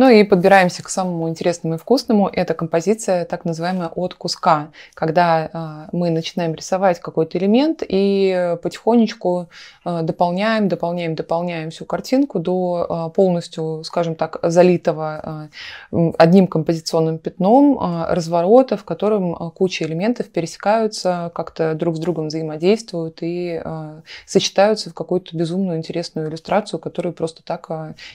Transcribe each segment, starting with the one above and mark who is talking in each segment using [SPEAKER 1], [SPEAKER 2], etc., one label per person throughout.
[SPEAKER 1] Ну и подбираемся к самому интересному и вкусному. Это композиция, так называемая от куска, когда а, мы начинаем рисовать какой-то элемент и потихонечку а, дополняем, дополняем, дополняем всю картинку до а, полностью, скажем так, залитого одним композиционным пятном разворота, в котором куча элементов пересекаются, как-то друг с другом взаимодействуют и сочетаются в какую-то безумную интересную иллюстрацию, которую просто так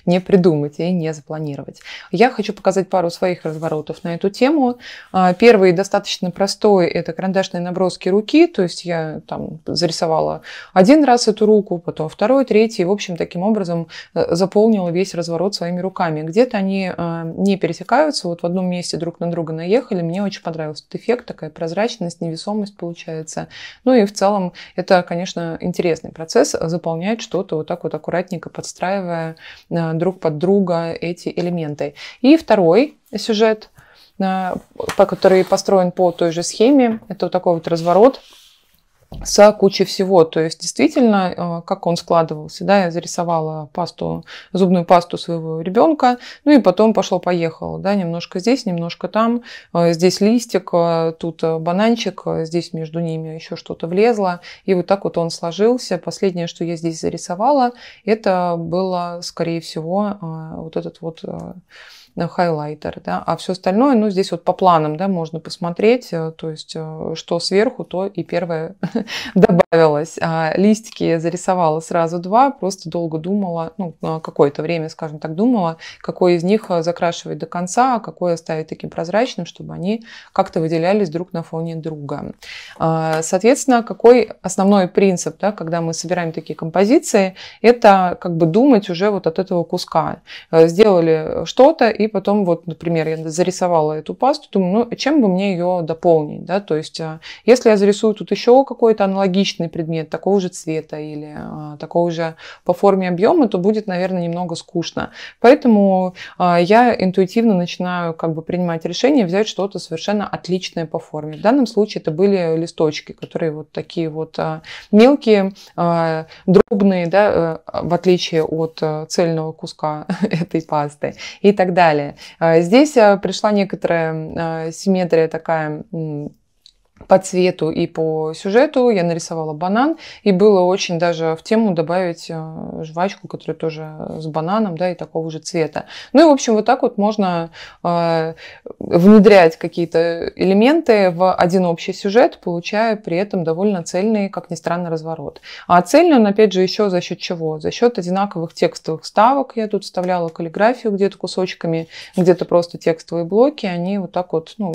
[SPEAKER 1] не придумать и не запланировать ехать. Я хочу показать пару своих разворотов на эту тему. А, первый достаточно простой – это карандашные наброски руки, то есть я там зарисовала один раз эту руку, потом второй, третий, в общем, таким образом э, заполнила весь разворот своими руками. Где-то они э, не пересекаются, вот в одном месте друг на друга наехали, мне очень понравился этот эффект, такая прозрачность, невесомость получается. Ну и в целом это, конечно, интересный процесс, заполнять что-то вот так вот аккуратненько подстраивая э, друг под друга эти элементы моменты. И второй сюжет, э, который построен по той же схеме, это вот такой вот разворот со кучей всего. То есть действительно, э, как он складывался, да, я зарисовала пасту, зубную пасту своего ребенка, ну и потом пошло-поехало, да, немножко здесь, немножко там, э, здесь листик, э, тут бананчик, здесь между ними еще что-то влезло, и вот так вот он сложился. Последнее, что я здесь зарисовала, это было, скорее всего, вот этот вот хайлайтер, да, а все остальное, ну, здесь вот по планам, да, можно посмотреть, э, то есть, э, что сверху, то и первое добавилось. А листики я зарисовала сразу два, просто долго думала, ну, какое-то время, скажем так, думала, какой из них э, закрашивать до конца, а какой оставить таким прозрачным, чтобы они как-то выделялись друг на фоне друга. А, соответственно, какой основной принцип, да, когда мы собираем такие композиции, это как бы думать уже вот от этого куска. Сделали что-то и и потом вот, например, я зарисовала эту пасту, думаю, ну, чем бы мне ее дополнить, да, то есть а, если я зарисую тут еще какой-то аналогичный предмет такого же цвета или а, такого же по форме объема, то будет, наверное, немного скучно. Поэтому а, я интуитивно начинаю как бы принимать решение взять что-то совершенно отличное по форме. В данном случае это были листочки, которые вот такие вот а, мелкие, а, дробные, да, э, в отличие от а, цельного куска этой пасты и так далее далее. А здесь а, пришла некоторая а, симметрия такая по цвету и по сюжету я нарисовала банан, и было очень даже в тему добавить э, жвачку, которая тоже с бананом, да, и такого же цвета. Ну и, в общем, вот так вот можно э, внедрять какие-то элементы в один общий сюжет, получая при этом довольно цельный, как ни странно, разворот. А цельный он, опять же, еще за счет чего? За счет одинаковых текстовых ставок. Я тут вставляла каллиграфию где-то кусочками, где-то просто текстовые блоки, они вот так вот, ну,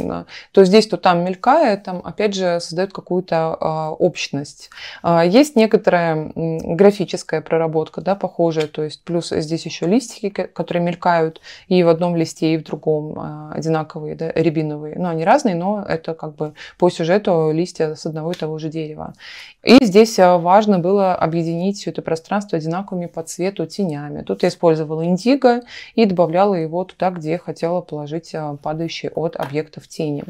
[SPEAKER 1] то здесь, то там мелькает, там опять же, создает какую-то а, общность. А, есть некоторая графическая проработка, да, похожая, то есть плюс здесь еще листики, которые мелькают и в одном листе, и в другом а, одинаковые, да, рябиновые. Но ну, они разные, но это как бы по сюжету листья с одного и того же дерева. И здесь важно было объединить все это пространство одинаковыми по цвету тенями. Тут я использовала индиго и добавляла его туда, где хотела положить падающие от объектов тени.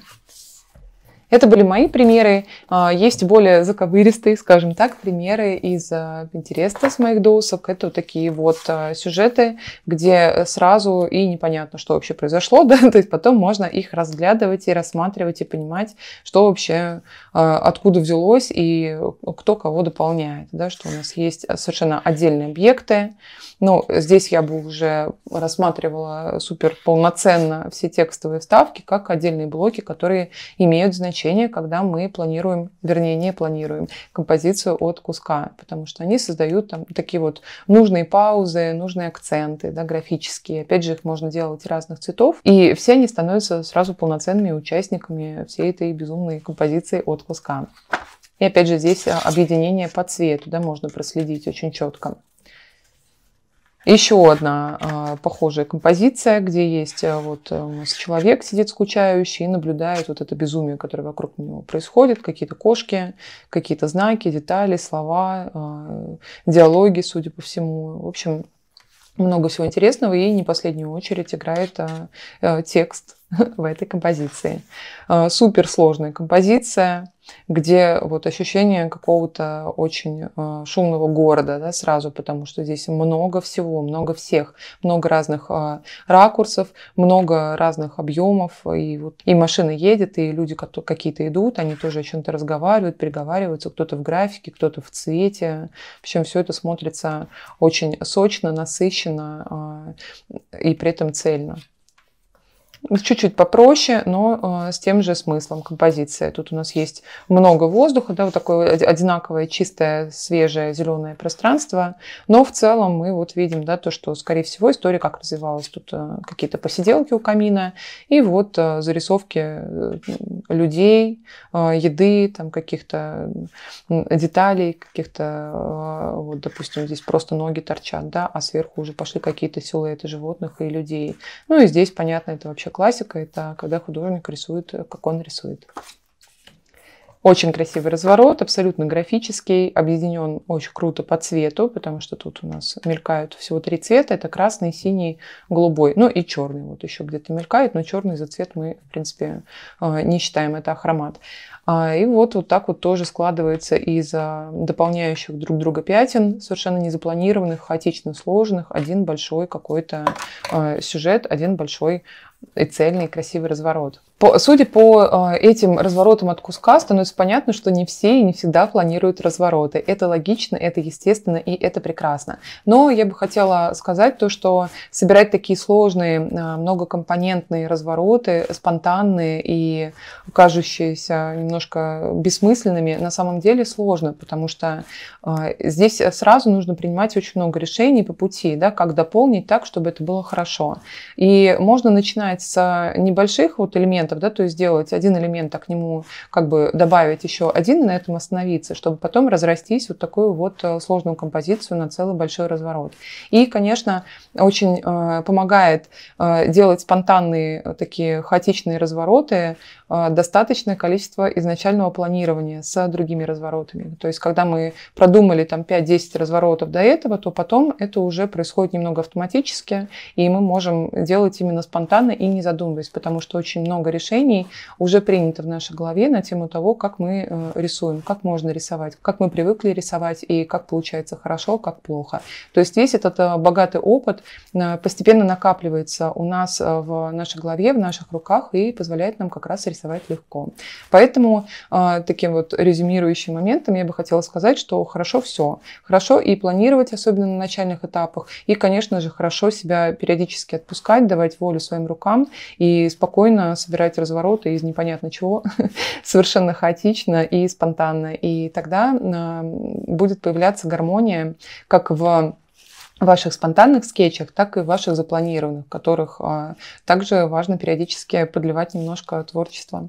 [SPEAKER 1] Это были мои примеры. А, есть более заковыристые, скажем так, примеры из а, интереса с моих доусов. Это вот такие вот а, сюжеты, где сразу и непонятно, что вообще произошло, да, то есть потом можно их разглядывать и рассматривать и понимать, что вообще, откуда взялось и кто кого дополняет, да, что у нас есть совершенно отдельные объекты. Ну, здесь я бы уже рассматривала супер полноценно все текстовые вставки как отдельные блоки, которые имеют значение значение, когда мы планируем, вернее, не планируем композицию от куска, потому что они создают там такие вот нужные паузы, нужные акценты, да, графические. Опять же, их можно делать разных цветов, и все они становятся сразу полноценными участниками всей этой безумной композиции от куска. И опять же, здесь а, объединение по цвету, да, можно проследить очень четко. Еще одна а, похожая композиция, где есть э, вот э, у нас человек сидит скучающий и наблюдает вот это безумие, которое вокруг него происходит, какие-то кошки, какие-то знаки, детали, слова, а, диалоги, судя по всему. В общем, много всего интересного и не последнюю очередь играет а, э, текст в этой композиции. А, суперсложная композиция, где вот ощущение какого-то очень а, шумного города да, сразу, потому что здесь много всего, много всех, много разных а, ракурсов, много разных объемов, и вот и машины едет, и люди какие-то идут, они тоже о чем-то разговаривают, переговариваются, кто-то в графике, кто-то в цвете, причем все это смотрится очень сочно, насыщенно и при этом цельно. Чуть-чуть попроще, но э, с тем же смыслом композиция. Тут у нас есть много воздуха, да, вот такое одинаковое чистое, свежее зеленое пространство. Но в целом мы вот видим, да, то, что, скорее всего, история как развивалась. Тут э, какие-то посиделки у камина и вот э, зарисовки людей, еды, там каких-то деталей, каких-то, вот, допустим, здесь просто ноги торчат, да, а сверху уже пошли какие-то силуэты животных и людей. Ну и здесь, понятно, это вообще классика – это когда художник рисует, э, как он рисует. Очень красивый разворот, абсолютно графический, объединен очень круто по цвету, потому что тут у нас мелькают всего три цвета. Это красный, синий, голубой, ну и черный. Вот еще где-то мелькает, но черный за цвет мы, в принципе, э, не считаем, это ахромат. А, и вот, вот так вот тоже складывается из а, дополняющих друг друга пятен, совершенно незапланированных, хаотично сложенных, один большой какой-то а, сюжет, один большой и цельный, и красивый разворот. По, судя по э, этим разворотам от куска, становится понятно, что не все и не всегда планируют развороты. Это логично, это естественно и это прекрасно. Но я бы хотела сказать то, что собирать такие сложные, э, многокомпонентные развороты, спонтанные и кажущиеся немножко немножко бессмысленными, на самом деле сложно, потому что а, здесь сразу нужно принимать очень много решений по пути, да, как дополнить так, чтобы это было хорошо. И можно начинать с а, небольших вот элементов, да, то есть сделать один элемент, а к нему как бы добавить еще один и на этом остановиться, чтобы потом разрастись вот такую вот а, сложную композицию на целый большой разворот. И, конечно, очень помогает делать спонтанные такие хаотичные развороты достаточное количество из изначального планирования с другими разворотами. То есть, когда мы продумали там 5-10 разворотов до этого, то потом это уже происходит немного автоматически, и мы можем делать именно спонтанно и не задумываясь, потому что очень много решений уже принято в нашей голове на тему того, как мы э, рисуем, как можно рисовать, как мы привыкли рисовать и как получается хорошо, как плохо. То есть весь этот э, богатый опыт э, постепенно накапливается у нас в нашей голове, в наших руках и позволяет нам как раз рисовать легко. Поэтому а, таким вот резюмирующим моментом я бы хотела сказать, что хорошо все. Хорошо и планировать, особенно на начальных этапах. И, конечно же, хорошо себя периодически отпускать, давать волю своим рукам и спокойно собирать развороты из непонятно чего, совершенно хаотично и спонтанно. И тогда будет появляться гармония как в ваших спонтанных скетчах, так и ваших запланированных, которых а, также важно периодически подливать немножко творчества.